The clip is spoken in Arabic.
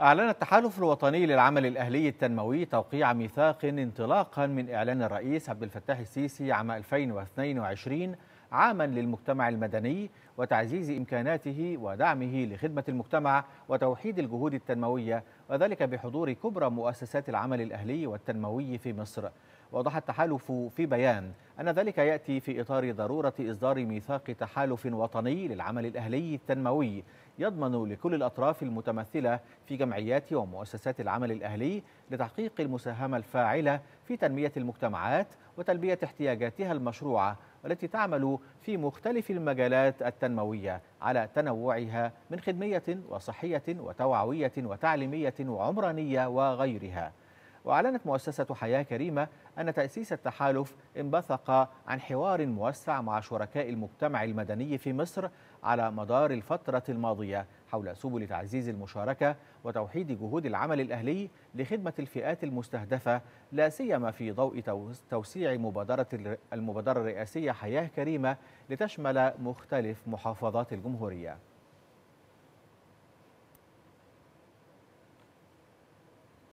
أعلن التحالف الوطني للعمل الأهلي التنموي توقيع ميثاق انطلاقا من إعلان الرئيس عبد الفتاح السيسي عام 2022 عاما للمجتمع المدني وتعزيز إمكاناته ودعمه لخدمة المجتمع وتوحيد الجهود التنموية وذلك بحضور كبرى مؤسسات العمل الأهلي والتنموي في مصر وضح التحالف في بيان أن ذلك يأتي في إطار ضرورة إصدار ميثاق تحالف وطني للعمل الأهلي التنموي يضمن لكل الأطراف المتمثلة في جمعيات ومؤسسات العمل الأهلي لتحقيق المساهمة الفاعلة في تنمية المجتمعات وتلبية احتياجاتها المشروعة والتي تعمل في مختلف المجالات التنموية على تنوعها من خدمية وصحية وتوعوية وتعليمية وعمرانية وغيرها وأعلنت مؤسسة حياة كريمة أن تأسيس التحالف انبثق عن حوار موسع مع شركاء المجتمع المدني في مصر على مدار الفترة الماضية حول سبل تعزيز المشاركة وتوحيد جهود العمل الأهلي لخدمة الفئات المستهدفة لا سيما في ضوء توسيع مبادرة المبادرة الرئاسية حياة كريمة لتشمل مختلف محافظات الجمهورية